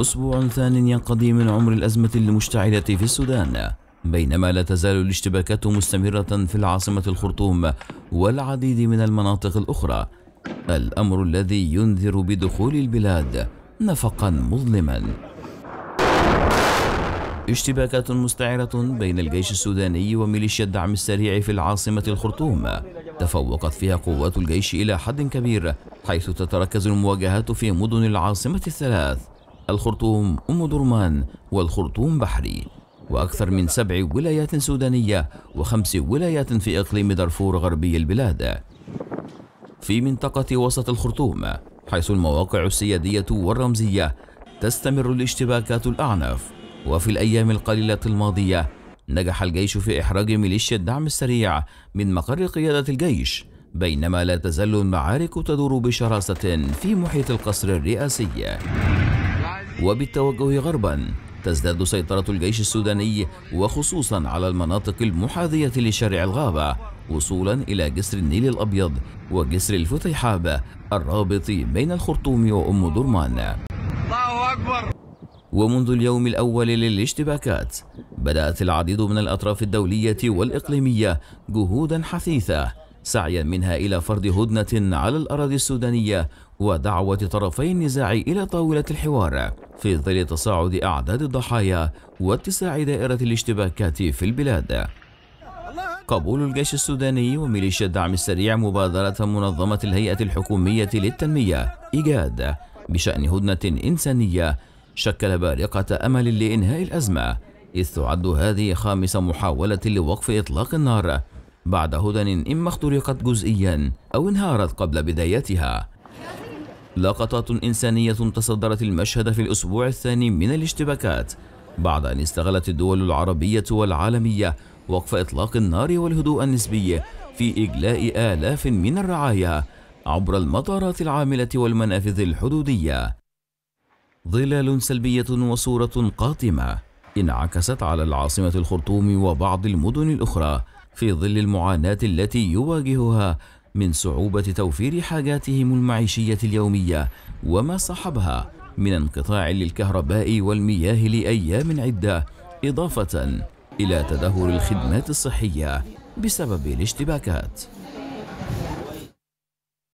أسبوع ثان ينقضي من عمر الأزمة المشتعلة في السودان بينما لا تزال الاشتباكات مستمرة في العاصمة الخرطوم والعديد من المناطق الأخرى الأمر الذي ينذر بدخول البلاد نفقا مظلما اشتباكات مستعرة بين الجيش السوداني وميليشيا الدعم السريع في العاصمة الخرطوم تفوقت فيها قوات الجيش إلى حد كبير حيث تتركز المواجهات في مدن العاصمة الثلاث الخرطوم أم درمان والخرطوم بحري وأكثر من سبع ولايات سودانية وخمس ولايات في إقليم دارفور غربي البلاد في منطقة وسط الخرطوم حيث المواقع السيادية والرمزية تستمر الاشتباكات الأعنف وفي الأيام القليلة الماضية نجح الجيش في إحراج ميليشيا الدعم السريع من مقر قيادة الجيش بينما لا تزال المعارك تدور بشراسة في محيط القصر الرئاسي وبالتوجه غربا تزداد سيطرة الجيش السوداني وخصوصا على المناطق المحاذية لشارع الغابة وصولا إلى جسر النيل الأبيض وجسر الفتيحاب الرابط بين الخرطوم وأم درمان ومنذ اليوم الأول للاشتباكات بدأت العديد من الأطراف الدولية والإقليمية جهودا حثيثة سعيا منها إلى فرض هدنة على الأراضي السودانية ودعوة طرفي النزاع إلى طاولة الحوار في ظل تصاعد أعداد الضحايا واتساع دائرة الاشتباكات في البلاد قبول الجيش السوداني وميليشيا الدعم السريع مبادرة منظمة الهيئة الحكومية للتنمية إيجاد بشأن هدنة إنسانية شكل بارقة أمل لإنهاء الأزمة إذ تعد هذه خامس محاولة لوقف إطلاق النار بعد هدن إما اخترقت جزئيا أو انهارت قبل بدايتها لقطات إنسانية تصدرت المشهد في الأسبوع الثاني من الاشتباكات بعد أن استغلت الدول العربية والعالمية وقف إطلاق النار والهدوء النسبي في إجلاء آلاف من الرعايا عبر المطارات العاملة والمنافذ الحدودية ظلال سلبية وصورة قاتمة انعكست على العاصمة الخرطوم وبعض المدن الأخرى في ظل المعاناة التي يواجهها من صعوبة توفير حاجاتهم المعيشية اليومية وما صحبها من انقطاع للكهرباء والمياه لأيام عدة إضافة إلى تدهور الخدمات الصحية بسبب الاشتباكات